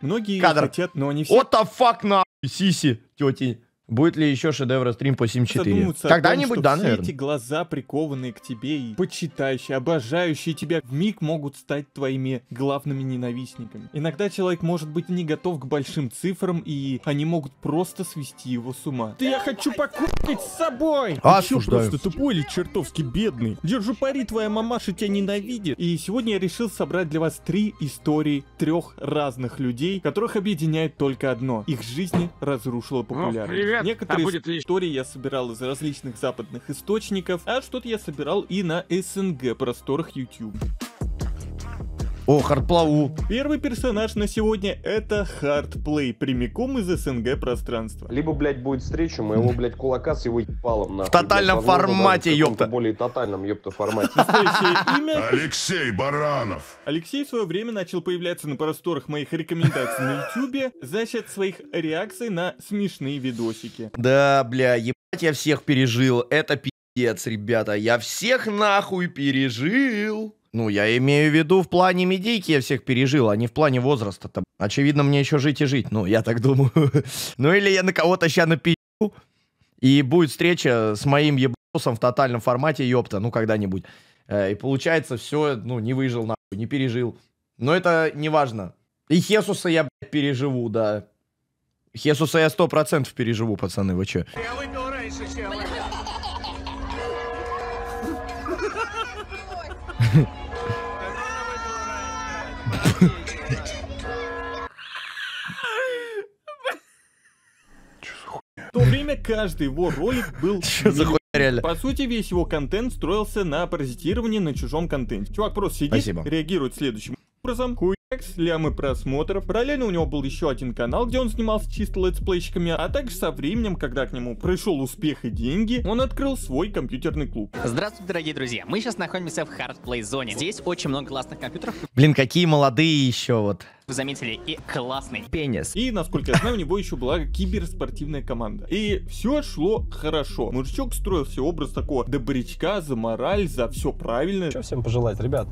Многие Кадр. хотят, но они все... What the fuck, на сиси, тети. Будет ли еще шедевр стрим по 7.4? Когда-нибудь, да, наверное. эти глаза, прикованные к тебе и почитающие, обожающие тебя, в миг могут стать твоими главными ненавистниками. Иногда человек может быть не готов к большим цифрам, и они могут просто свести его с ума. Ты я хочу покупать с собой! А что просто тупой или чертовски бедный? Держу пари, твоя мамаша тебя ненавидит. И сегодня я решил собрать для вас три истории трех разных людей, которых объединяет только одно. Их жизни разрушила ну, популярность сюжет, Некоторые а будет истории я собирал из различных западных источников, а что-то я собирал и на СНГ просторах YouTube. О, хардплаву. Первый персонаж на сегодня это хардплей, прямиком из СНГ пространства. Либо, блядь, будет встреча моего, блядь, кулака с его ебалом. в тотальном блядь, формате, возможно, ёпта. более тотальном, ёпта, формате. имя... Алексей Баранов. Алексей в свое время начал появляться на просторах моих рекомендаций на ютюбе за счет своих реакций на смешные видосики. Да, бля, ебать я всех пережил. Это пи***ц, ребята. Я всех нахуй пережил. Ну, я имею в виду в плане медийки я всех пережил, а не в плане возраста Там Очевидно, мне еще жить и жить. Ну, я так думаю. ну, или я на кого-то ща напишу и будет встреча с моим ебусом в тотальном формате, ёпта, ну, когда-нибудь. Э, и получается, все, ну, не выжил нахуй, не пережил. Но это не важно. И Хесуса я, блядь, переживу, да. Хесуса я сто процентов переживу, пацаны, вы чё? Я выпил раньше, чем... В то время каждый его ролик был... Что за хуйня реально? По сути, весь его контент строился на паразитировании на чужом контенте. Чувак просто сидит, Спасибо. реагирует следующим образом, хуй Слямы лямы просмотров. Параллельно у него был еще один канал, где он снимался чисто летсплейщиками, а также со временем, когда к нему пришел успех и деньги, он открыл свой компьютерный клуб. Здравствуйте, дорогие друзья. Мы сейчас находимся в Hardplay зоне. Здесь очень много классных компьютеров. Блин, какие молодые еще вот вы заметили, и классный пенис. И, насколько я знаю, у него еще была киберспортивная команда. И все шло хорошо. Мужичок строил себе образ такого добрячка за мораль, за все правильно. Что всем пожелать, ребят?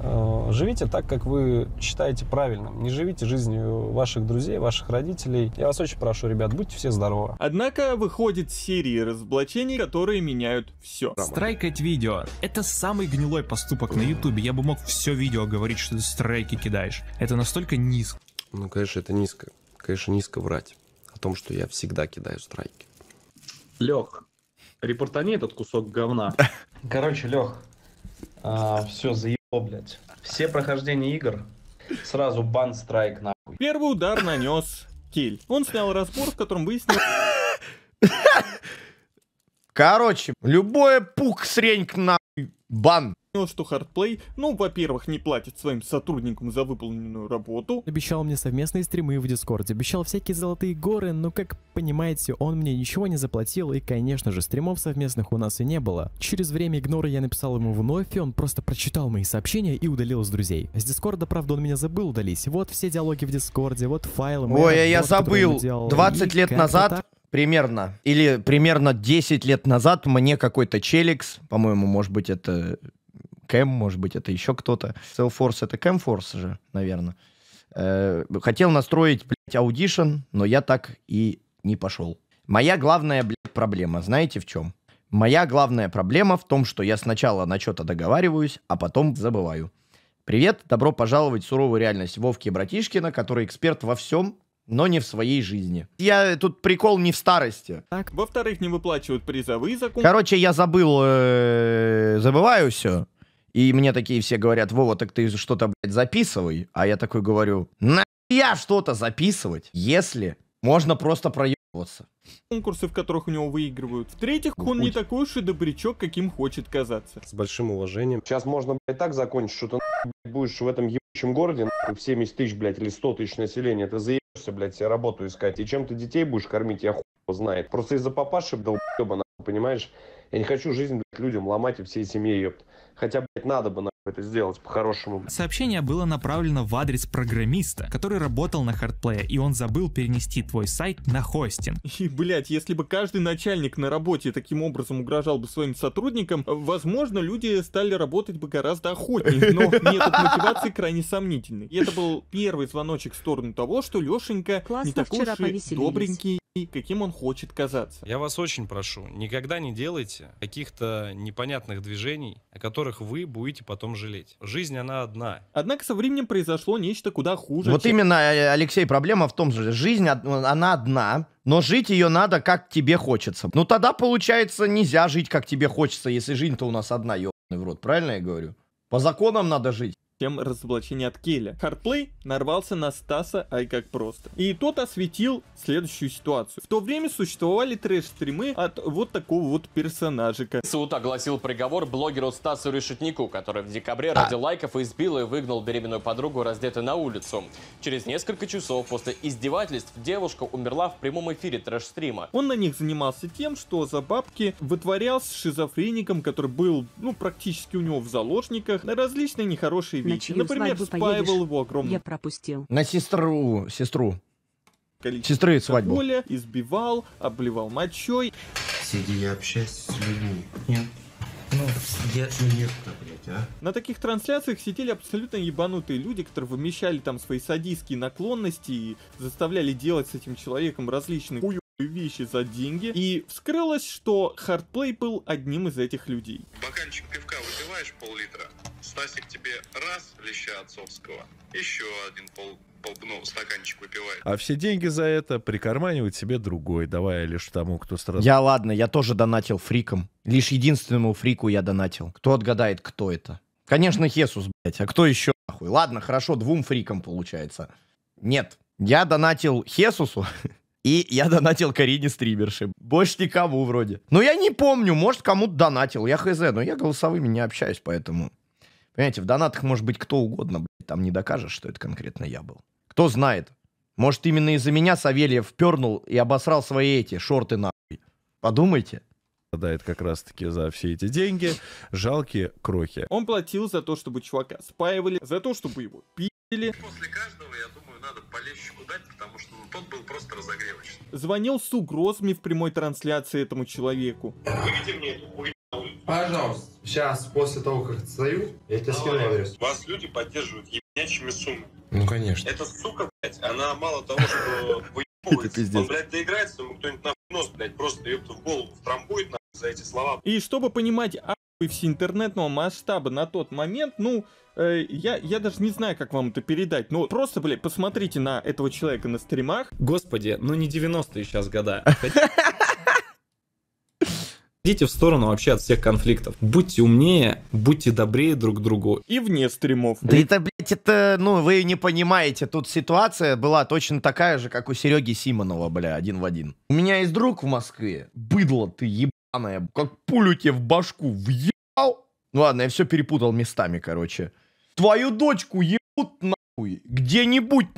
Э, живите так, как вы считаете правильным. Не живите жизнью ваших друзей, ваших родителей. Я вас очень прошу, ребят, будьте все здоровы. Однако выходит серии разоблачений, которые меняют все. Страйкать видео. Это самый гнилой поступок на ютубе. Я бы мог все видео говорить, что ты страйки кидаешь. Это настолько низко. Ну, конечно, это низко. Конечно, низко врать о том, что я всегда кидаю страйки. Лех, репортани этот кусок говна. Короче, Лех, а, все, заеб... О, блядь. Все прохождения игр сразу бан страйк нахуй. Первый удар нанес Киль. Он снял разбор, в котором выяснил... Короче, любое пук срень к нахуй бан выяснилось, что Hardplay, ну, во-первых, не платит своим сотрудникам за выполненную работу. Обещал мне совместные стримы в Дискорде, обещал всякие золотые горы, но, как понимаете, он мне ничего не заплатил, и, конечно же, стримов совместных у нас и не было. Через время игнора я написал ему вновь, и он просто прочитал мои сообщения и удалил с друзей. С Дискорда, правда, он меня забыл удалить. Вот все диалоги в Дискорде, вот файлы. Ой, а я, я забыл. Делал, 20 лет назад примерно, или примерно 10 лет назад мне какой-то челикс, по-моему, может быть, это Кэм, может быть, это еще кто-то. Salesforce — это Кэмфорс же, наверное. Э, хотел настроить, блядь, Audition, но я так и не пошел. Моя главная, блядь, проблема, знаете в чем? Моя главная проблема в том, что я сначала на что-то договариваюсь, а потом забываю. Привет, добро пожаловать в суровую реальность Вовки Братишкина, который эксперт во всем, но не в своей жизни. Я э, тут прикол не в старости. Во-вторых, не выплачивают призовые за Короче, я забыл, э, забываю все. И мне такие все говорят, Вова, так ты что-то, блядь, записывай. А я такой говорю, на я что-то записывать, если можно просто проебываться. Конкурсы, в которых у него выигрывают. В-третьих, ну, он не такой уж и добрячок, каким хочет казаться. С большим уважением. Сейчас можно, блядь, так закончить, что ты блядь, будешь в этом ебучем городе, нахуй, 70 тысяч, блядь, или 100 тысяч населения, ты заебешься, блядь, себе работу искать. И чем ты детей будешь кормить, я хуй знает. Просто из-за папаши долбоеба, понимаешь? Я не хочу жизнь, блядь, людям ломать и всей семье, ёпта. Хотя, блядь, надо бы нахуй это сделать по-хорошему. Сообщение было направлено в адрес программиста, который работал на хардплее, и он забыл перенести твой сайт на хостинг. И, блядь, если бы каждый начальник на работе таким образом угрожал бы своим сотрудникам, возможно, люди стали работать бы гораздо охотнее, но метод мотивации крайне сомнительный. И это был первый звоночек в сторону того, что Лешенька не такой уж и добренький и каким он хочет казаться. Я вас очень прошу, никогда не делайте каких-то непонятных движений, о которых вы будете потом жалеть. Жизнь, она одна. Однако со временем произошло нечто куда хуже. Вот чем... именно, э, э, Алексей, проблема в том же, жизнь, э, она одна, но жить ее надо, как тебе хочется. Ну тогда, получается, нельзя жить, как тебе хочется, если жизнь-то у нас одна, ебаный в рот. Правильно я говорю? По законам надо жить чем разоблачение от Келя. Хардплей нарвался на Стаса, ай как просто. И тот осветил следующую ситуацию. В то время существовали трэш-стримы от вот такого вот персонажика. Суд огласил приговор блогеру Стасу Решетнику, который в декабре ради лайков избил и выгнал беременную подругу, раздетую на улицу. Через несколько часов после издевательств девушка умерла в прямом эфире трэш-стрима. Он на них занимался тем, что за бабки вытворял с шизофреником, который был, ну, практически у него в заложниках, на различные нехорошие на чью Например, свадьбу поедешь? его огромное Я пропустил. На сестру, сестру. Количество Сестры свадьбу. Алкоголя, избивал, обливал мочой. Сиди, я общаюсь с людьми. Нет. Ну, я... Нет, блядь, а? На таких трансляциях сидели абсолютно ебанутые люди, которые вымещали там свои садистские наклонности и заставляли делать с этим человеком различные хуй вещи за деньги, и вскрылось, что Хардплей был одним из этих людей. Бокальчик наливаешь пол-литра, Стасик тебе раз леща отцовского, еще один пол, ну, стаканчик выпивает. А все деньги за это прикарманивает себе другой, давая лишь тому, кто сразу... Я, ладно, я тоже донатил фриком. Лишь единственному фрику я донатил. Кто отгадает, кто это? Конечно, Хесус, блядь, а кто еще Ладно, хорошо, двум фрикам получается. Нет, я донатил Хесусу, И я донатил Карине стримерши. Больше никому вроде. Но ну, я не помню, может, кому-то донатил. Я хз, но я голосовыми не общаюсь, поэтому... Понимаете, в донатах может быть кто угодно, блядь, там не докажешь, что это конкретно я был. Кто знает. Может, именно из-за меня Савельев пернул и обосрал свои эти шорты нахуй. Подумайте страдает как раз-таки за все эти деньги. Жалкие крохи. Он платил за то, чтобы чувака спаивали, за то, чтобы его пили. После каждого, я думаю, надо болельщику дать тот был просто разогревочный. Звонил с угрозами в прямой трансляции этому человеку. Выведи мне эту Пожалуйста. Сейчас, после того, как отстаю, я тебе скину адрес. Вас люди поддерживают ебнячими суммами. Ну, конечно. Эта сука, блядь, она мало того, что выебывается, он, блядь, доиграется, ему кто-нибудь на нос, блядь, просто ёпта в голову втрамбует, на за эти слова. И чтобы понимать, всеинтернетного масштаба на тот момент, ну, э, я, я даже не знаю, как вам это передать. но просто, блядь, посмотрите на этого человека на стримах. Господи, ну не 90-е сейчас года. Идите в сторону вообще от всех конфликтов. Будьте умнее, будьте добрее друг к другу. И вне стримов. Да это, блядь, это, ну, вы не понимаете. Тут ситуация была точно такая же, как у Сереги Симонова, бля, один в один. У меня есть друг в Москве. Быдло ты, еб ебаная, как пулю тебе в башку въебал. Ну ладно, я все перепутал местами, короче. Твою дочку ебут нахуй, где-нибудь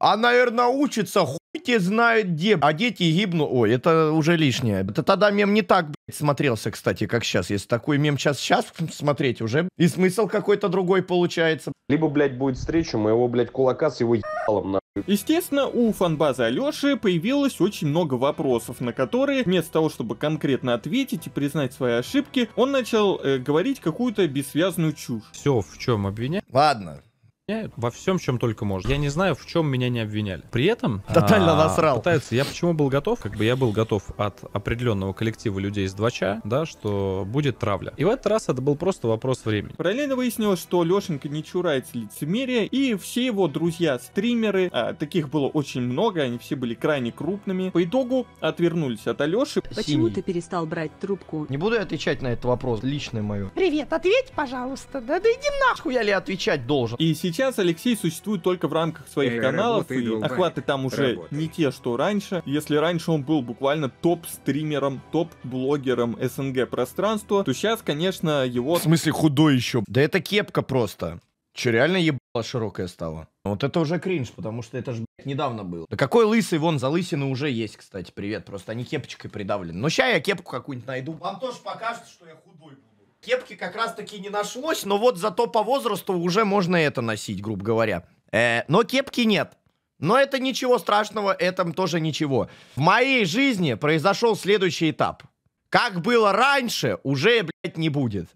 а, наверное, учится, хуй те знает где. А дети гибнут. Ой, это уже лишнее. Это тогда мем не так, блядь, смотрелся, кстати, как сейчас. Если такой мем сейчас, сейчас смотреть уже, и смысл какой-то другой получается. Либо, блядь, будет встреча моего, блядь, кулака с его ебалом, на. Естественно, у фанбазы Алёши появилось очень много вопросов, на которые, вместо того, чтобы конкретно ответить и признать свои ошибки, он начал э, говорить какую-то бессвязную чушь. Все, в чем обвинять? Ладно, обвиняют во всем, чем только можно. Я не знаю, в чем меня не обвиняли. При этом... Тотально а, насрал. Пытаются. Я почему был готов? Как бы я был готов от определенного коллектива людей из Двача, да, что будет травля. И в этот раз это был просто вопрос времени. Параллельно выяснилось, что Лешенька не чурается лицемерия, и все его друзья-стримеры, а, таких было очень много, они все были крайне крупными, по итогу отвернулись от Алёши. Почему Синий. ты перестал брать трубку? Не буду я отвечать на этот вопрос, личное мое. Привет, ответь, пожалуйста. Да, да иди нахуй я ли отвечать должен? И сейчас Сейчас Алексей существует только в рамках своих э, каналов, и охваты там уже работай. не те, что раньше. Если раньше он был буквально топ-стримером, топ-блогером СНГ пространства, то сейчас, конечно, его... В смысле худой еще? Да это кепка просто. Че, реально ебало широкая стала? Вот это уже кринж, потому что это же, блядь, недавно было. Да какой лысый, вон, за залысины уже есть, кстати, привет. Просто они кепочкой придавлены. Но ну, ща я кепку какую-нибудь найду. Вам тоже покажется, что я худой, блядь. Кепки как раз-таки не нашлось, но вот зато по возрасту уже можно это носить, грубо говоря. Э, но кепки нет. Но это ничего страшного, этом тоже ничего. В моей жизни произошел следующий этап. Как было раньше, уже, блядь, не будет.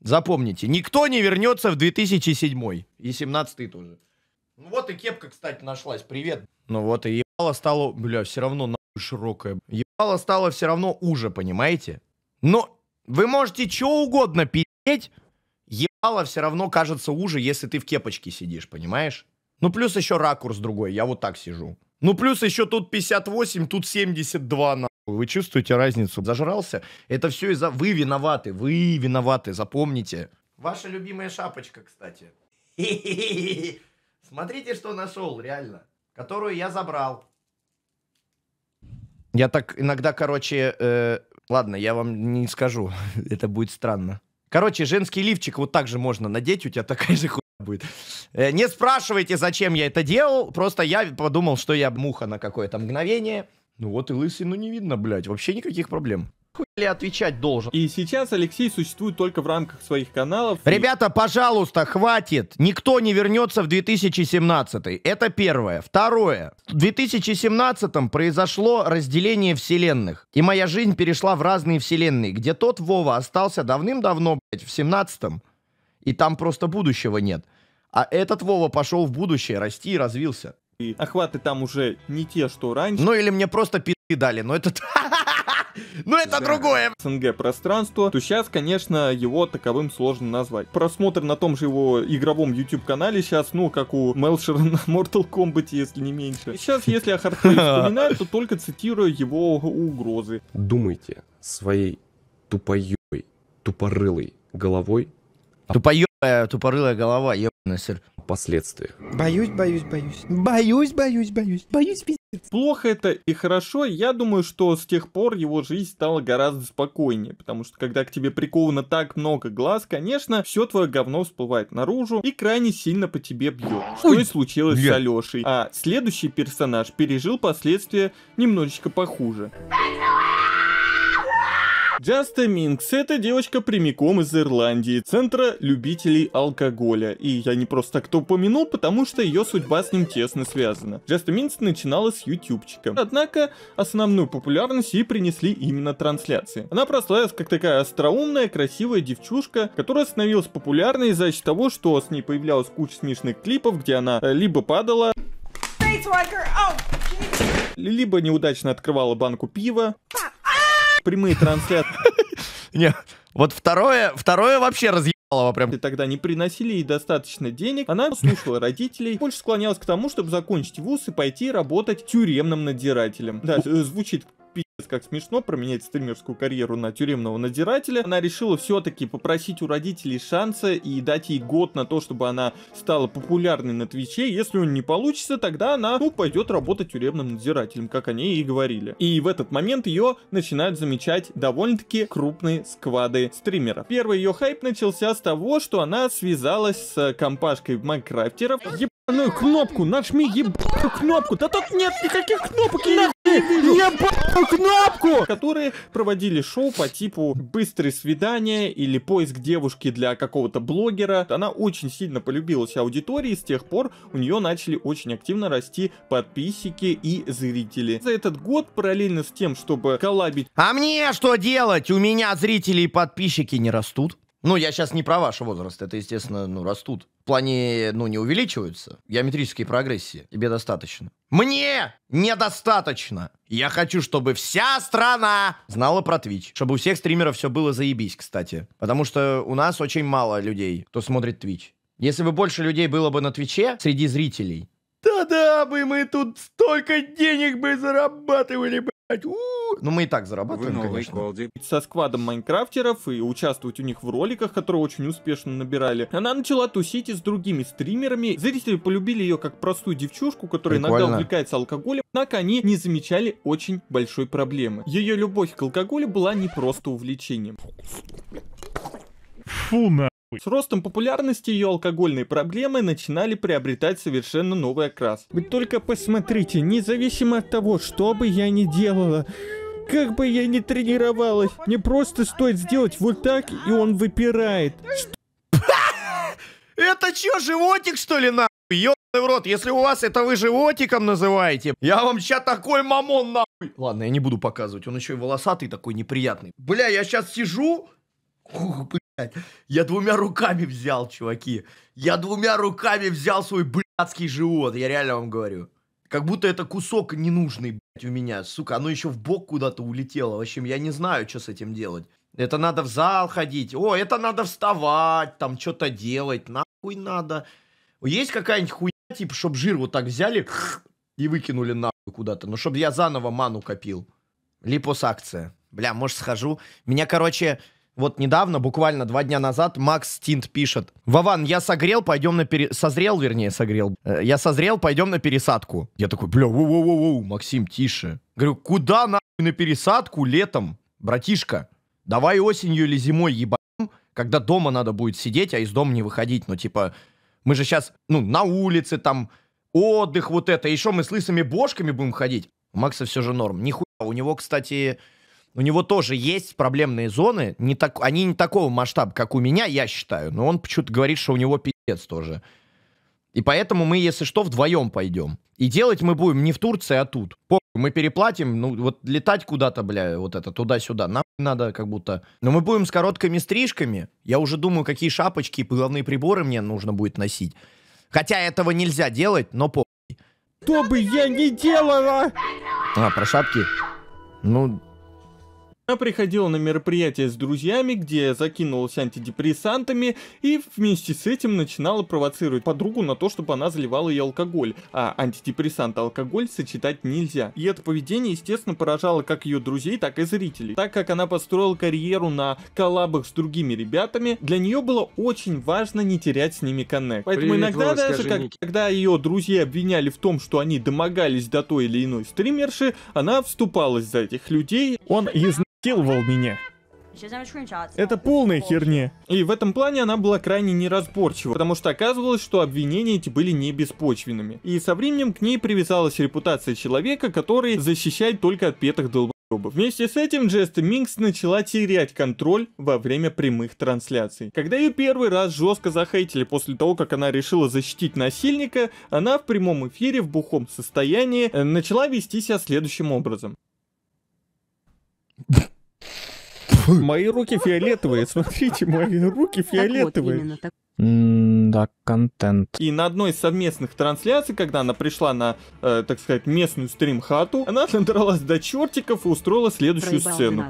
Запомните, никто не вернется в 2007 и 17 тоже. Ну вот и кепка, кстати, нашлась, привет. Ну вот и ебало стало, бля, все равно нахуй широкое. Ебало стало все равно уже, понимаете? Но вы можете что угодно пи***ть, ебало все равно кажется уже, если ты в кепочке сидишь, понимаешь? Ну, плюс еще ракурс другой, я вот так сижу. Ну, плюс еще тут 58, тут 72, нахуй. Вы чувствуете разницу? Зажрался? Это все из-за... Вы виноваты, вы виноваты, запомните. Ваша любимая шапочка, кстати. Смотрите, что нашел, реально. Которую я забрал. Я так иногда, короче, э, Ладно, я вам не скажу, это будет странно. Короче, женский лифчик вот так же можно надеть, у тебя такая же хуйня будет. Э, не спрашивайте, зачем я это делал, просто я подумал, что я муха на какое-то мгновение. Ну вот и лысину не видно, блядь, вообще никаких проблем. Хуй отвечать должен? И сейчас Алексей существует только в рамках своих каналов. Ребята, пожалуйста, хватит. Никто не вернется в 2017. Это первое. Второе. В 2017 произошло разделение вселенных. И моя жизнь перешла в разные вселенные, где тот Вова остался давным-давно, блядь, в 17 И там просто будущего нет. А этот Вова пошел в будущее, расти и развился. И охваты там уже не те, что раньше. Ну или мне просто пи***и но это... Но ну, это да. другое. СНГ пространство, то сейчас, конечно, его таковым сложно назвать. Просмотр на том же его игровом YouTube-канале сейчас, ну, как у Мелшера на Mortal Kombat, если не меньше. Сейчас, если о Хартфей вспоминаю, то только цитирую его угрозы. Думайте своей тупоёбой, тупорылой головой. Тупоёбая, тупорылая голова, ёбаный сыр. Последствия. Боюсь, боюсь, боюсь. Боюсь, боюсь, боюсь. Боюсь, Плохо это и хорошо, я думаю, что с тех пор его жизнь стала гораздо спокойнее, потому что когда к тебе приковано так много глаз, конечно, все твое говно всплывает наружу и крайне сильно по тебе бьет. Что Ой, и случилось нет. с Алешей. А следующий персонаж пережил последствия немножечко похуже. Джаста Минкс – это девочка прямиком из Ирландии, центра любителей алкоголя. И я не просто так то упомянул, потому что ее судьба с ним тесно связана. Джаста Минкс начинала с ютубчика. Однако основную популярность ей принесли именно трансляции. Она прославилась как такая остроумная, красивая девчушка, которая становилась популярной из-за того, что с ней появлялась куча смешных клипов, где она э, либо падала, oh, либо неудачно открывала банку пива прямые трансляции. Нет, вот второе, второе вообще разъебалово прям. И тогда не приносили ей достаточно денег, она слушала родителей, больше склонялась к тому, чтобы закончить вуз и пойти работать тюремным надзирателем. Да, э, звучит как смешно променять стримерскую карьеру на тюремного надзирателя, она решила все-таки попросить у родителей шанса и дать ей год на то, чтобы она стала популярной на Твиче. Если он не получится, тогда она, ну, пойдет работать тюремным надзирателем, как они и говорили. И в этот момент ее начинают замечать довольно-таки крупные сквады стримеров. Первый ее хайп начался с того, что она связалась с компашкой майнкрафтеров, ебаную кнопку, нажми ебаную кнопку. Да тут нет никаких кнопок, я не вижу. Ебаную кнопку! Которые проводили шоу по типу «Быстрые свидания» или «Поиск девушки для какого-то блогера». Она очень сильно полюбилась аудитории, с тех пор у нее начали очень активно расти подписчики и зрители. За этот год параллельно с тем, чтобы коллабить... А мне что делать? У меня зрители и подписчики не растут. Ну, я сейчас не про ваш возраст, это, естественно, ну, растут. В плане, ну, не увеличиваются. Геометрические прогрессии. Тебе достаточно. Мне недостаточно. Я хочу, чтобы вся страна знала про Twitch. Чтобы у всех стримеров все было заебись, кстати. Потому что у нас очень мало людей, кто смотрит Twitch. Если бы больше людей было бы на Твиче среди зрителей, да-да, бы мы тут столько денег бы зарабатывали бы. Ну, мы и так зарабатываем, Вы конечно. Колди. Со сквадом майнкрафтеров и участвовать у них в роликах, которые очень успешно набирали. Она начала тусить и с другими стримерами. Зрители полюбили ее как простую девчушку, которая Прикольно. иногда увлекается алкоголем. Однако они не замечали очень большой проблемы. Ее любовь к алкоголю была не просто увлечением. Фу на... С ростом популярности ее алкогольные проблемы начинали приобретать совершенно новый окрас. Вы только посмотрите, независимо от того, что бы я ни делала, как бы я ни тренировалась, мне просто стоит сделать вот так, и он выпирает. Это чё, животик что ли нахуй? Ёбаный в рот, если у вас это вы животиком называете, я вам сейчас такой мамон нахуй. Ладно, я не буду показывать, он еще и волосатый такой неприятный. Бля, я сейчас сижу, я двумя руками взял, чуваки. Я двумя руками взял свой блядский живот, я реально вам говорю. Как будто это кусок ненужный, блядь, у меня. Сука, оно еще в бок куда-то улетело. В общем, я не знаю, что с этим делать. Это надо в зал ходить. О, это надо вставать, там что-то делать. Нахуй надо. Есть какая-нибудь хуйня, типа, чтобы жир вот так взяли и выкинули нахуй куда-то. Ну, чтобы я заново ману копил. Липосакция. Бля, может, схожу. Меня, короче, вот недавно, буквально два дня назад, Макс Тинт пишет. Вован, я согрел, пойдем на пере... Созрел, вернее, согрел. Э, я созрел, пойдем на пересадку. Я такой, бля, воу-воу-воу, Максим, тише. Говорю, куда нахуй на пересадку летом, братишка? Давай осенью или зимой ебаем, когда дома надо будет сидеть, а из дома не выходить. Ну, типа, мы же сейчас, ну, на улице там, отдых вот это. Еще мы с лысыми бошками будем ходить. У Макса все же норм. Нихуя. У него, кстати, у него тоже есть проблемные зоны, не так, они не такого масштаба, как у меня, я считаю, но он почему-то говорит, что у него пиздец тоже. И поэтому мы, если что, вдвоем пойдем. И делать мы будем не в Турции, а тут. Мы переплатим, ну вот летать куда-то, бля, вот это, туда-сюда. Нам надо как будто... Но мы будем с короткими стрижками. Я уже думаю, какие шапочки и головные приборы мне нужно будет носить. Хотя этого нельзя делать, но по... Что бы я не делала! А, про шапки? Ну, она приходила на мероприятия с друзьями, где закинулась антидепрессантами и вместе с этим начинала провоцировать подругу на то, чтобы она заливала ей алкоголь, а антидепрессант и алкоголь сочетать нельзя. И это поведение, естественно, поражало как ее друзей, так и зрителей. Так как она построила карьеру на коллабах с другими ребятами, для нее было очень важно не терять с ними коннект. Поэтому Привет, иногда Лора, даже, как, когда ее друзья обвиняли в том, что они домогались до той или иной стримерши, она вступалась за этих людей, он изнасиловал меня. Это полная херня. И в этом плане она была крайне неразборчива, потому что оказывалось, что обвинения эти были не беспочвенными. И со временем к ней привязалась репутация человека, который защищает только отпетых долб Вместе с этим Джест Минкс начала терять контроль во время прямых трансляций. Когда ее первый раз жестко захейтили после того, как она решила защитить насильника, она в прямом эфире в бухом состоянии э, начала вести себя следующим образом. Мои руки фиолетовые, смотрите, мои руки фиолетовые. да, контент. И на одной из совместных трансляций, когда она пришла на, э, так сказать, местную стрим-хату, она надралась до чертиков и устроила следующую Проебал сцену.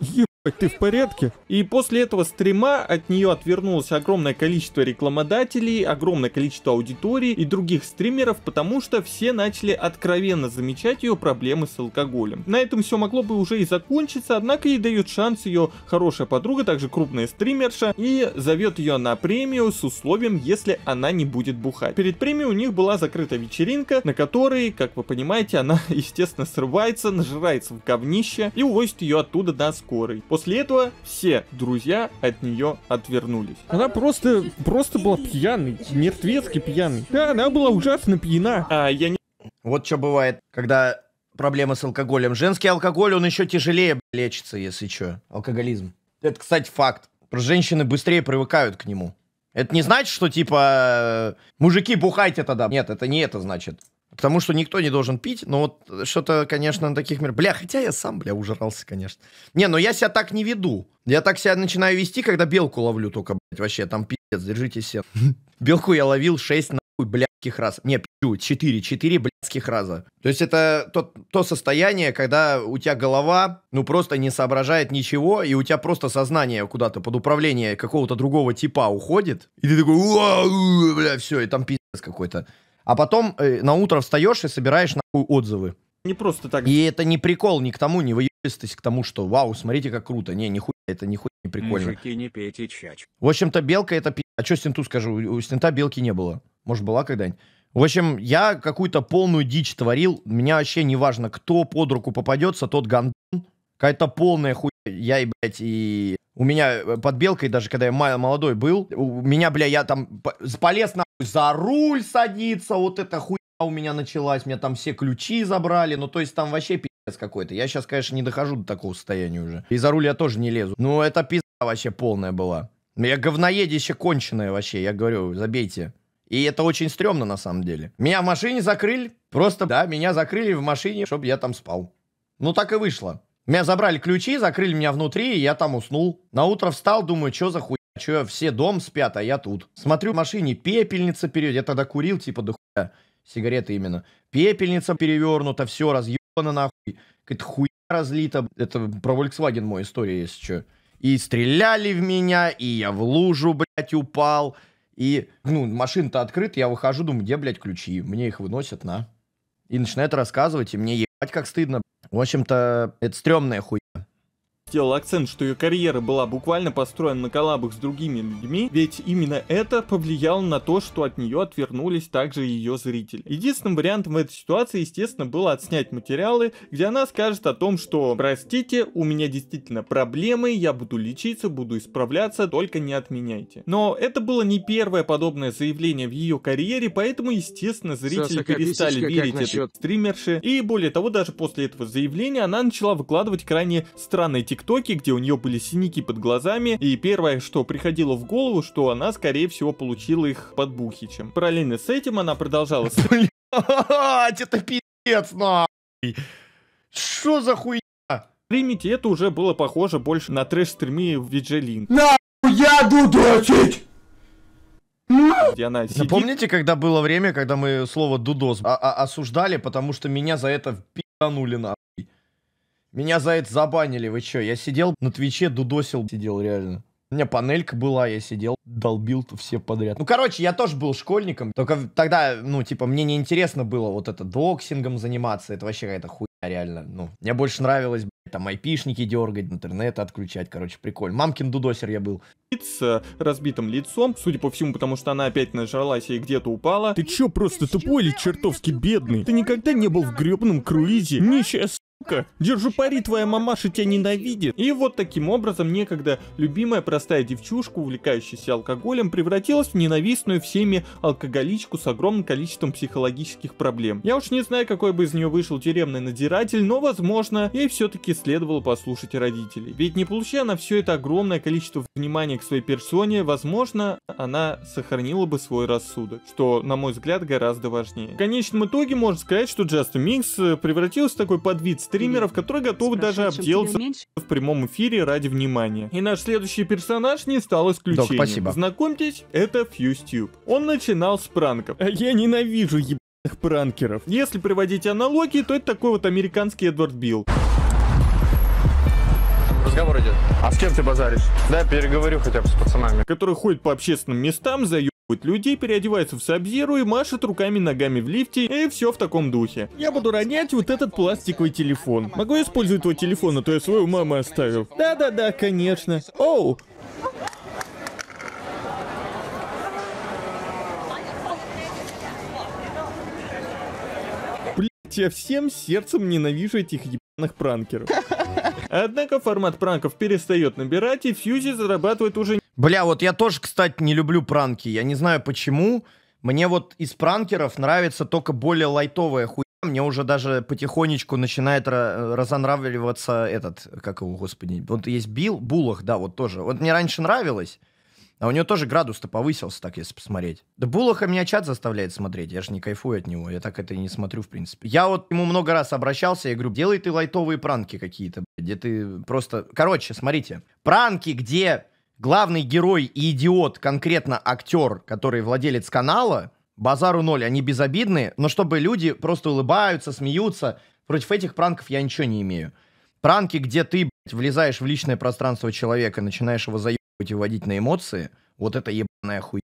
Еб ты в порядке? И после этого стрима от нее отвернулось огромное количество рекламодателей, огромное количество аудитории и других стримеров, потому что все начали откровенно замечать ее проблемы с алкоголем. На этом все могло бы уже и закончиться, однако ей дают шанс ее хорошая подруга, также крупная стримерша, и зовет ее на премию с условием, если она не будет бухать. Перед премией у них была закрыта вечеринка, на которой, как вы понимаете, она, естественно, срывается, нажирается в говнище и увозит ее оттуда на скорой. После этого все друзья от нее отвернулись. Она просто, просто была пьяной, мертвецки пьяной. Да, она была ужасно пьяна. А я не... Вот что бывает, когда проблемы с алкоголем. Женский алкоголь, он еще тяжелее лечится, если что. Алкоголизм. Это, кстати, факт. Женщины быстрее привыкают к нему. Это не значит, что типа э, мужики бухайте тогда. Нет, это не это значит. Потому что никто не должен пить, но вот что-то, конечно, на таких мер... Бля, хотя я сам, бля, ужрался, конечно. Не, но я себя так не веду. Я так себя начинаю вести, когда белку ловлю только, блядь, вообще, там пиздец, держите все. Белку я ловил 6 нахуй, блядских раз. Не, пью, 4, 4 блядских раза. То есть это то, то состояние, когда у тебя голова, ну, просто не соображает ничего, и у тебя просто сознание куда-то под управление какого-то другого типа уходит, и ты такой, бля, все, и там пиздец какой-то а потом э, на утро встаешь и собираешь нахуй отзывы. Не просто так. И это не прикол ни к тому, не выебистость к тому, что вау, смотрите, как круто. Не, хуй, это хуй, не прикольно. Мужики, не пейте чач. В общем-то, белка это пи... А что Стенту скажу? У Стента белки не было. Может, была когда-нибудь? В общем, я какую-то полную дичь творил. Меня вообще не важно, кто под руку попадется, тот гандон. Какая-то полная хуй. Я и, блядь, и... У меня э, под белкой, даже когда я молодой был, у меня, бля, я там полез на за руль садиться, вот эта хуйня у меня началась, меня там все ключи забрали, ну то есть там вообще пиздец какой-то. Я сейчас, конечно, не дохожу до такого состояния уже. И за руль я тоже не лезу. Ну это пизда вообще полная была. Ну, я говноедище конченое вообще, я говорю, забейте. И это очень стрёмно на самом деле. Меня в машине закрыли, просто, да, меня закрыли в машине, чтобы я там спал. Ну так и вышло. Меня забрали ключи, закрыли меня внутри, и я там уснул. На утро встал, думаю, что за хуй, что все дом спят, а я тут. Смотрю, в машине пепельница перед, я тогда курил, типа, до хуя, сигареты именно. Пепельница перевернута, все разъебано нахуй. Какая-то хуйня разлита. Это про Volkswagen моя история, если что. И стреляли в меня, и я в лужу, блядь, упал. И, ну, машина-то открыта, я выхожу, думаю, где, блядь, ключи? Мне их выносят, на. И начинает рассказывать, и мне как стыдно. В общем-то, это стрёмная хуй делал акцент, что ее карьера была буквально построена на коллабах с другими людьми, ведь именно это повлияло на то, что от нее отвернулись также ее зрители. Единственным вариантом в этой ситуации, естественно, было отснять материалы, где она скажет о том, что «Простите, у меня действительно проблемы, я буду лечиться, буду исправляться, только не отменяйте». Но это было не первое подобное заявление в ее карьере, поэтому, естественно, зрители Саша, перестали верить этой стримерше, и более того, даже после этого заявления она начала выкладывать крайне странные тексты ТикТоке, где у нее были синяки под глазами, и первое, что приходило в голову, что она, скорее всего, получила их под Бухичем. Параллельно с этим она продолжала... Блядь, это пи***ц, нахуй! Что за хуйня? Примите, это уже было похоже больше на трэш в Виджелин. На я дудочить! Где она Помните, когда было время, когда мы слово «дудос» а, а, осуждали, потому что меня за это пи***анули нахуй? Меня за это забанили, вы чё? Я сидел на Твиче, дудосил, сидел реально. У меня панелька была, я сидел, долбил все подряд. Ну, короче, я тоже был школьником, только тогда, ну, типа, мне неинтересно было вот это доксингом заниматься, это вообще какая-то хуйня реально, ну. Мне больше нравилось, блядь, там, айпишники дергать, интернет отключать, короче, прикольно. Мамкин дудосер я был. С разбитым лицом, судя по всему, потому что она опять нажралась и где-то упала. Ты чё, просто тупой или чертовски бедный? Ты никогда не был в грёбаном круизе? Нищая Держу пари, твоя мамаша тебя ненавидит. И вот таким образом некогда любимая простая девчушка, увлекающаяся алкоголем, превратилась в ненавистную всеми алкоголичку с огромным количеством психологических проблем. Я уж не знаю, какой бы из нее вышел тюремный надиратель, но, возможно, ей все-таки следовало послушать родителей. Ведь не получая на все это огромное количество внимания к своей персоне, возможно, она сохранила бы свой рассудок, что, на мой взгляд, гораздо важнее. В конечном итоге можно сказать, что Джастин Mix э, превратился в такой подвид стримеров, которые готовы даже обделаться в прямом эфире ради внимания. И наш следующий персонаж не стал исключением. Док, спасибо. Знакомьтесь, это FuseTube. Он начинал с пранков. А я ненавижу ебаных пранкеров. Если приводить аналогии, то это такой вот американский Эдвард Билл разговор идет. А с кем ты базаришь? Да, переговорю хотя бы с пацанами. Который ходит по общественным местам, за людей, переодевается в Сабзиру и машут руками-ногами в лифте, и все в таком духе. Я буду ронять вот этот пластиковый телефон. Могу я использовать твой телефон, а то я свою маму оставил. Да-да-да, конечно. Оу! Блять, я всем сердцем ненавижу этих ебаных пранкеров. Однако формат пранков перестает набирать, и Фьюзи зарабатывает уже Бля, вот я тоже, кстати, не люблю пранки. Я не знаю почему. Мне вот из пранкеров нравится только более лайтовая хуйня. Мне уже даже потихонечку начинает разонравливаться этот, как его, господи, вот есть Бил, Булах, да, вот тоже. Вот мне раньше нравилось, а у него тоже градус-то повысился, так если посмотреть. Да Булаха меня чат заставляет смотреть, я же не кайфую от него, я так это и не смотрю, в принципе. Я вот ему много раз обращался, я говорю, делай ты лайтовые пранки какие-то, где ты просто... Короче, смотрите, пранки, где главный герой и идиот, конкретно актер, который владелец канала, базару ноль, они безобидные, но чтобы люди просто улыбаются, смеются, против этих пранков я ничего не имею. Пранки, где ты, блядь, влезаешь в личное пространство человека, начинаешь его заебывать и вводить на эмоции, вот это ебаная хуйня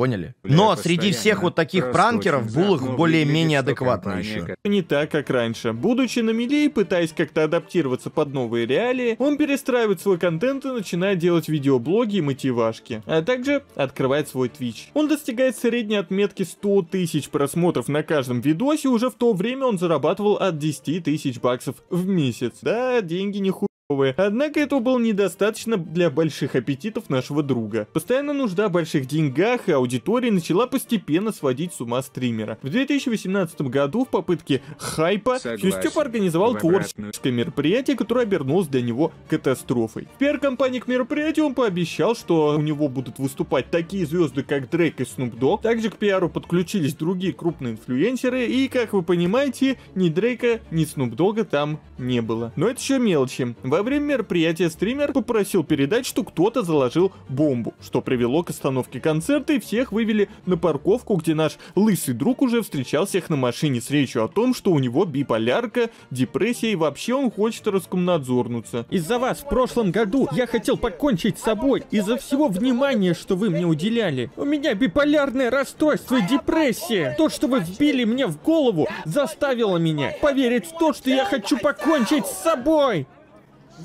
поняли? Но среди всех вот таких пранкеров Булах ну, более-менее адекватно еще. Не так, как раньше. Будучи на мели и пытаясь как-то адаптироваться под новые реалии, он перестраивает свой контент и начинает делать видеоблоги и мотивашки, а также открывает свой Twitch. Он достигает средней отметки 100 тысяч просмотров на каждом видосе, уже в то время он зарабатывал от 10 тысяч баксов в месяц. Да, деньги не хуй здоровые, однако этого было недостаточно для больших аппетитов нашего друга. Постоянно нужда в больших деньгах и аудитории начала постепенно сводить с ума стримера. В 2018 году в попытке хайпа Сюстюб организовал творческое мероприятие, которое обернулось для него катастрофой. В пиар-компании к мероприятию он пообещал, что у него будут выступать такие звезды, как Дрейк и Снуп Дог. Также к пиару подключились другие крупные инфлюенсеры, и, как вы понимаете, ни Дрейка, ни Снуп Дога там не было. Но это еще мелочи. Во во время мероприятия стример попросил передать, что кто-то заложил бомбу, что привело к остановке концерта и всех вывели на парковку, где наш лысый друг уже встречал всех на машине с речью о том, что у него биполярка, депрессия и вообще он хочет раскомнадзорнуться. Из-за вас в прошлом году я хотел покончить с собой из-за всего внимания, что вы мне уделяли. У меня биполярное расстройство и депрессия. То, что вы вбили мне в голову, заставило меня поверить в то, что я хочу покончить с собой.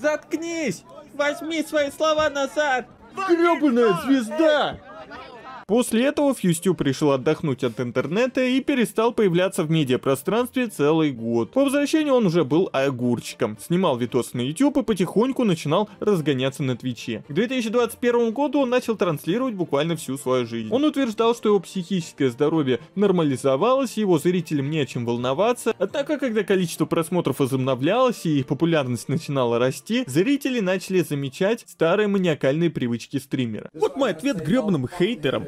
Заткнись! Возьми свои слова назад! Гребаная звезда! После этого Фьюстюб решил отдохнуть от интернета и перестал появляться в медиапространстве целый год. По возвращению он уже был огурчиком, снимал видосы на YouTube и потихоньку начинал разгоняться на Твиче. К 2021 году он начал транслировать буквально всю свою жизнь. Он утверждал, что его психическое здоровье нормализовалось, его зрителям не о чем волноваться, однако а когда количество просмотров возобновлялось и популярность начинала расти, зрители начали замечать старые маниакальные привычки стримера. Вот мой ответ гребным хейтерам.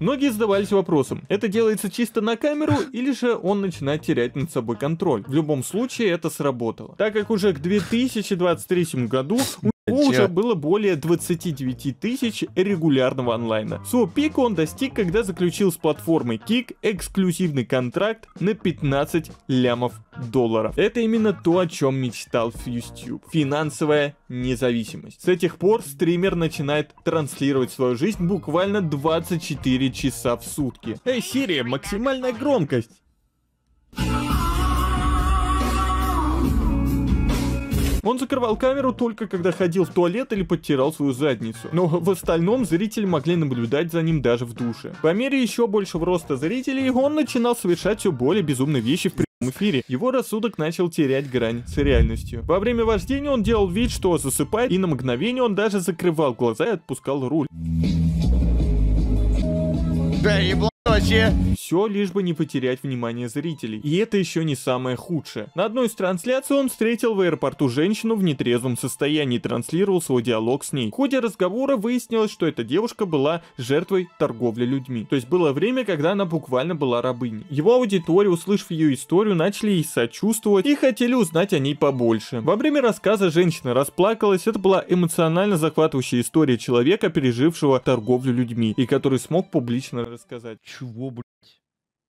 Многие задавались вопросом, это делается чисто на камеру или же он начинает терять над собой контроль? В любом случае это сработало, так как уже к 2023 году у Чё? уже было более 29 тысяч регулярного онлайна. Свой пик он достиг, когда заключил с платформой Kik эксклюзивный контракт на 15 лямов долларов. Это именно то, о чем мечтал YouTube. Финансовая независимость. С этих пор стример начинает транслировать свою жизнь буквально 24 часа в сутки. Эй, Сирия, максимальная громкость! Он закрывал камеру только когда ходил в туалет или подтирал свою задницу. Но в остальном зрители могли наблюдать за ним даже в душе. По мере еще большего роста зрителей, он начинал совершать все более безумные вещи в прямом эфире. Его рассудок начал терять грань с реальностью. Во время вождения он делал вид, что засыпает, и на мгновение он даже закрывал глаза и отпускал руль. Да ебло! вообще? Все лишь бы не потерять внимание зрителей. И это еще не самое худшее. На одной из трансляций он встретил в аэропорту женщину в нетрезвом состоянии и транслировал свой диалог с ней. В ходе разговора выяснилось, что эта девушка была жертвой торговли людьми. То есть было время, когда она буквально была рабыней. Его аудитория, услышав ее историю, начали ей сочувствовать и хотели узнать о ней побольше. Во время рассказа женщина расплакалась. Это была эмоционально захватывающая история человека, пережившего торговлю людьми и который смог публично рассказать. Чего? чего, блядь?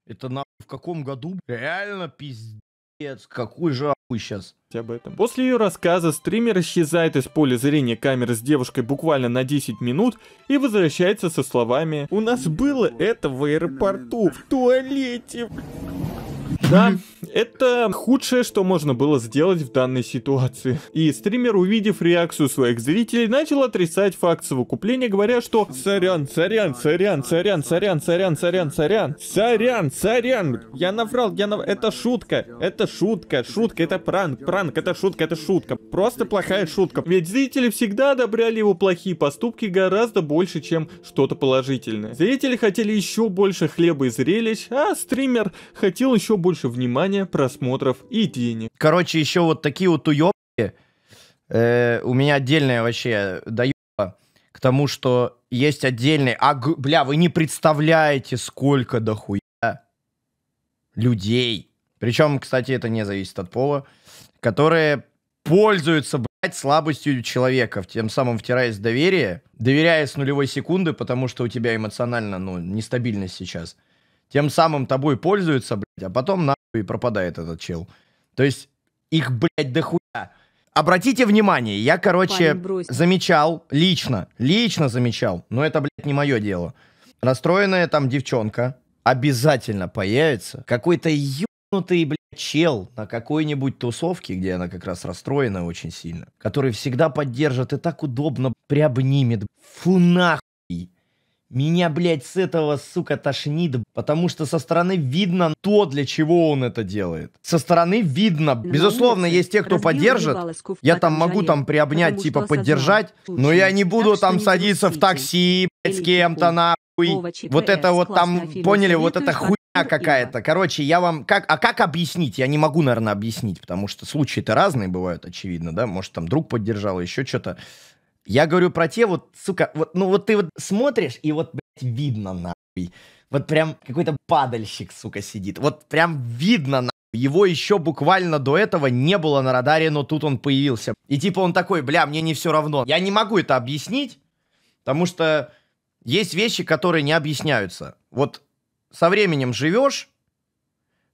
Это на в каком году? Реально пиздец, какой же ахуй сейчас. Об этом. После ее рассказа стример исчезает из поля зрения камеры с девушкой буквально на 10 минут и возвращается со словами «У нас было это в аэропорту, в туалете!» Да, это худшее, что можно было сделать в данной ситуации. И стример, увидев реакцию своих зрителей, начал отрицать факт совокупления, говоря, что «Сорян, сорян, сорян, сорян, сорян, сорян, сорян, сорян, сорян, сорян, я наврал, я наврал, это шутка, это шутка, шутка, это пранк, пранк, это шутка, это шутка, просто плохая шутка». Ведь зрители всегда одобряли его плохие поступки гораздо больше, чем что-то положительное. Зрители хотели еще больше хлеба и зрелищ, а стример хотел еще больше больше внимания, просмотров и денег. Короче, еще вот такие вот уебки э, у меня отдельное вообще даю к тому, что есть отдельный... А, бля, вы не представляете, сколько дохуя людей. Причем, кстати, это не зависит от пола, которые пользуются, блядь, слабостью человека, тем самым втираясь в доверие, доверяя с нулевой секунды, потому что у тебя эмоционально, ну, нестабильность сейчас – тем самым тобой пользуются, блядь, а потом нахуй пропадает этот чел. То есть их, блядь, дохуя. Обратите внимание, я, короче, замечал лично, лично замечал, но это, блядь, не мое дело. Расстроенная там девчонка обязательно появится. Какой-то ебнутый, блядь, чел на какой-нибудь тусовке, где она как раз расстроена очень сильно, который всегда поддержит и так удобно приобнимет. Фу нахуй, меня, блядь, с этого, сука, тошнит, потому что со стороны видно то, для чего он это делает. Со стороны видно. Безусловно, есть те, кто поддержит. Я там могу там приобнять, типа, поддержать, но я не буду там садиться в такси, блядь, с кем-то нахуй. Вот э, это вот там, поняли, вот это хуй какая-то. Короче, я вам... Как, а как объяснить? Я не могу, наверное, объяснить, потому что случаи-то разные бывают, очевидно, да? Может, там друг поддержал, еще что-то. Я говорю про те вот, сука, вот, ну вот ты вот смотришь, и вот, блядь, видно нахуй. Вот прям какой-то падальщик, сука, сидит. Вот прям видно нахуй. Его еще буквально до этого не было на радаре, но тут он появился. И типа он такой, бля, мне не все равно. Я не могу это объяснить, потому что есть вещи, которые не объясняются. Вот со временем живешь,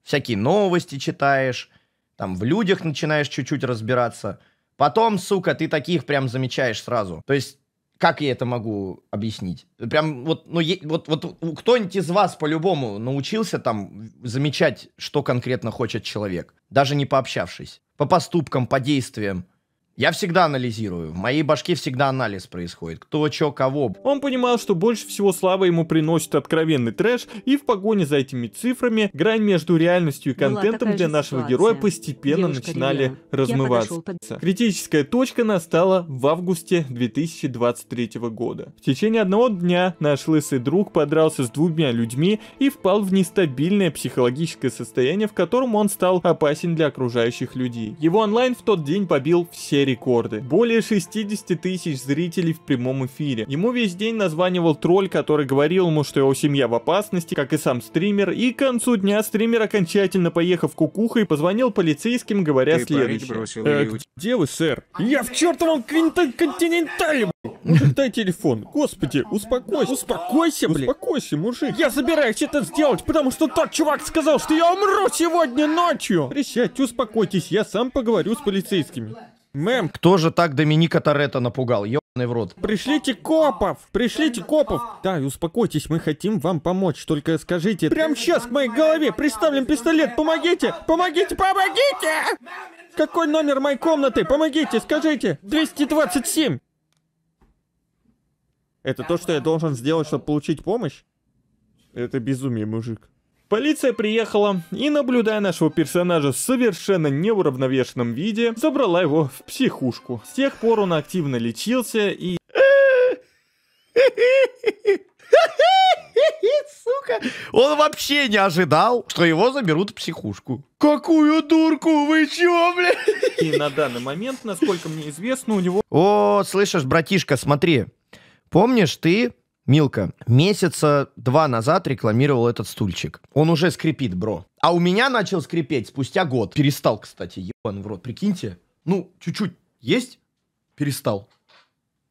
всякие новости читаешь, там в людях начинаешь чуть-чуть разбираться – Потом, сука, ты таких прям замечаешь сразу. То есть как я это могу объяснить? Прям вот, ну, е- вот, вот кто-нибудь из вас по-любому научился там замечать, что конкретно хочет человек, даже не пообщавшись. По поступкам, по действиям. Я всегда анализирую. В моей башке всегда анализ происходит. Кто, чё, кого. Он понимал, что больше всего слава ему приносит откровенный трэш, и в погоне за этими цифрами грань между реальностью и контентом для нашего ситуация. героя постепенно Девушка начинали ревела. размываться. Под... Критическая точка настала в августе 2023 года. В течение одного дня наш лысый друг подрался с двумя людьми и впал в нестабильное психологическое состояние, в котором он стал опасен для окружающих людей. Его онлайн в тот день побил все рекорды. Более 60 тысяч зрителей в прямом эфире. Ему весь день названивал тролль, который говорил ему, что его семья в опасности, как и сам стример. И к концу дня стример, окончательно поехав кукухой, позвонил полицейским, говоря Ты следующее. Бросил, э, где вы, сэр? Я в чертовом континентале, «Ну, дай телефон. Господи, успокойся. Успокойся, блин. Успокойся, мужик. Я собираюсь это сделать, потому что тот чувак сказал, что я умру сегодня ночью. Присядьте, успокойтесь, я сам поговорю с полицейскими. Мэм, кто же так Доминика Торетто напугал? Ёбаный в рот. Пришлите копов! Пришлите копов! Да, успокойтесь, мы хотим вам помочь, только скажите... Прям сейчас к моей голове приставлен пистолет, помогите! Помогите, помогите! Какой номер моей комнаты? Помогите, скажите! 227! Это то, что я должен сделать, чтобы получить помощь? Это безумие, мужик. Полиция приехала и, наблюдая нашего персонажа в совершенно неуравновешенном виде, забрала его в психушку. С тех пор он активно лечился и... Сука! Он вообще не ожидал, что его заберут в психушку. Какую дурку? Вы чё, блядь? И на данный момент, насколько мне известно, у него... О, слышишь, братишка, смотри. Помнишь, ты Милка, месяца два назад рекламировал этот стульчик. Он уже скрипит, бро. А у меня начал скрипеть спустя год. Перестал, кстати, ебаный в рот. Прикиньте. Ну, чуть-чуть есть, перестал.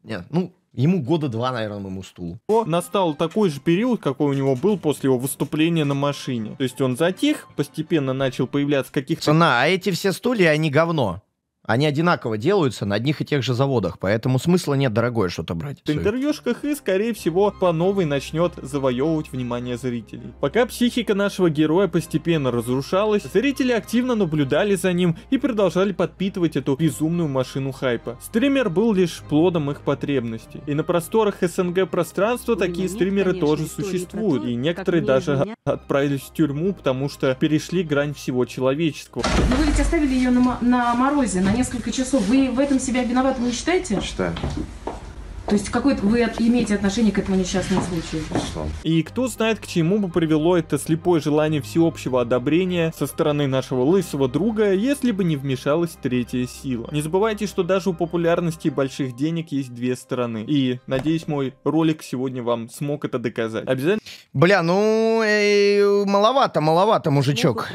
Нет, ну, Ему года два, наверное, моему стулу. Настал такой же период, какой у него был после его выступления на машине. То есть он затих, постепенно начал появляться каких-то... Цена, а эти все стулья, они говно. Они одинаково делаются на одних и тех же заводах, поэтому смысла нет дорогое что-то брать. В интервьюшках и, скорее всего, по новой начнет завоевывать внимание зрителей. Пока психика нашего героя постепенно разрушалась, зрители активно наблюдали за ним и продолжали подпитывать эту безумную машину хайпа. Стример был лишь плодом их потребностей. И на просторах СНГ пространства У такие ну стримеры конечно, тоже существуют, то, и некоторые даже меня... отправились в тюрьму, потому что перешли грань всего человеческого. Но ну, вы ведь оставили ее на, на морозе, на несколько часов. Вы в этом себя виноватым не считаете? Считаю. То есть какой -то вы имеете отношение к этому несчастному случаю? А И кто знает, к чему бы привело это слепое желание всеобщего одобрения со стороны нашего лысого друга, если бы не вмешалась третья сила. Не забывайте, что даже у популярности больших денег есть две стороны. И, надеюсь, мой ролик сегодня вам смог это доказать. Обязательно... Бля, ну, маловато, маловато, мужичок. Ну,